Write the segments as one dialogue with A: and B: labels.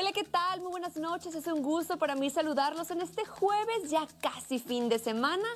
A: Hola, ¿qué tal? Muy buenas noches. Es un gusto para mí saludarlos en este jueves, ya casi fin de semana.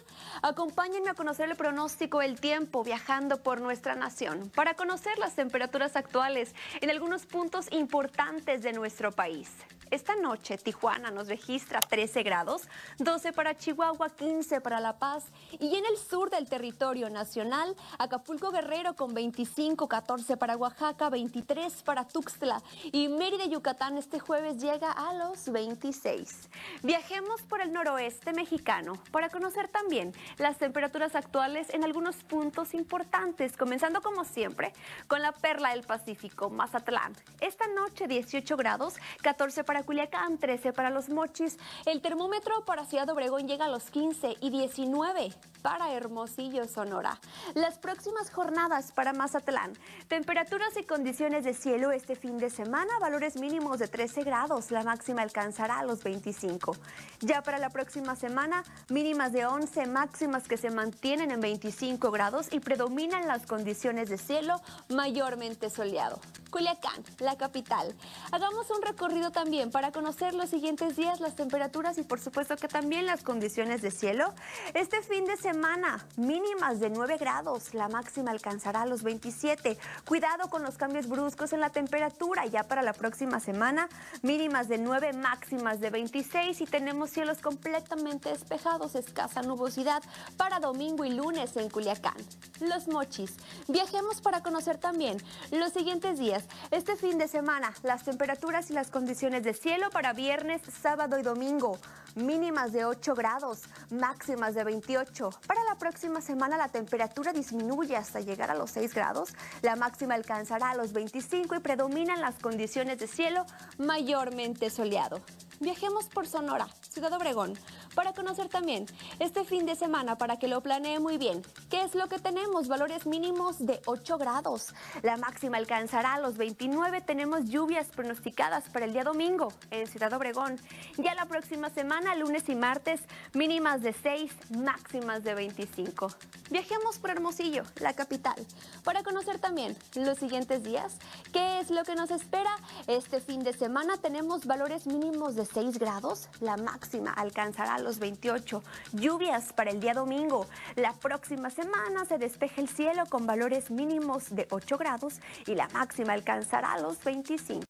A: Acompáñenme a conocer el pronóstico del tiempo viajando por nuestra nación para conocer las temperaturas actuales en algunos puntos importantes de nuestro país. Esta noche Tijuana nos registra 13 grados, 12 para Chihuahua, 15 para La Paz y en el sur del territorio nacional, Acapulco Guerrero con 25, 14 para Oaxaca, 23 para Tuxtla y Mérida Yucatán este jueves llega a los 26. Viajemos por el noroeste mexicano para conocer también las temperaturas actuales en algunos puntos importantes, comenzando como siempre con la perla del Pacífico, Mazatlán. Esta noche 18 grados, 14 para Culiacán, 13 para los Mochis. El termómetro para Ciudad Obregón llega a los 15 y 19 para Hermosillo, Sonora. Las próximas jornadas para Mazatlán. Temperaturas y condiciones de cielo este fin de semana, valores mínimos de 13 grados, la máxima alcanzará a los 25. Ya para la próxima semana, mínimas de 11, máximas que se mantienen en 25 grados y predominan las condiciones de cielo mayormente soleado. Culiacán, la capital. Hagamos un recorrido también para conocer los siguientes días, las temperaturas y por supuesto que también las condiciones de cielo, este fin de semana mínimas de 9 grados, la máxima alcanzará los 27. Cuidado con los cambios bruscos en la temperatura, ya para la próxima semana mínimas de 9, máximas de 26 y tenemos cielos completamente despejados, escasa nubosidad para domingo y lunes en Culiacán. Los mochis. Viajemos para conocer también los siguientes días. Este fin de semana, las temperaturas y las condiciones de cielo para viernes, sábado y domingo. Mínimas de 8 grados, máximas de 28. Para la próxima semana la temperatura disminuye hasta llegar a los 6 grados. La máxima alcanzará a los 25 y predominan las condiciones de cielo mayormente soleado. Viajemos por Sonora, Ciudad Obregón, para conocer también este fin de semana, para que lo planee muy bien, qué es lo que tenemos, valores mínimos de 8 grados. La máxima alcanzará los 29, tenemos lluvias pronosticadas para el día domingo en Ciudad Obregón. Ya la próxima semana, lunes y martes, mínimas de 6, máximas de 25. Viajemos por Hermosillo, la capital, para conocer también los siguientes días, qué es lo que nos espera. Este fin de semana tenemos valores mínimos de 6 grados, la máxima alcanzará los 28. Lluvias para el día domingo. La próxima semana se despeja el cielo con valores mínimos de 8 grados y la máxima alcanzará los 25.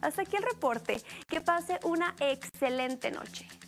A: Hasta aquí el reporte. Que pase una excelente noche.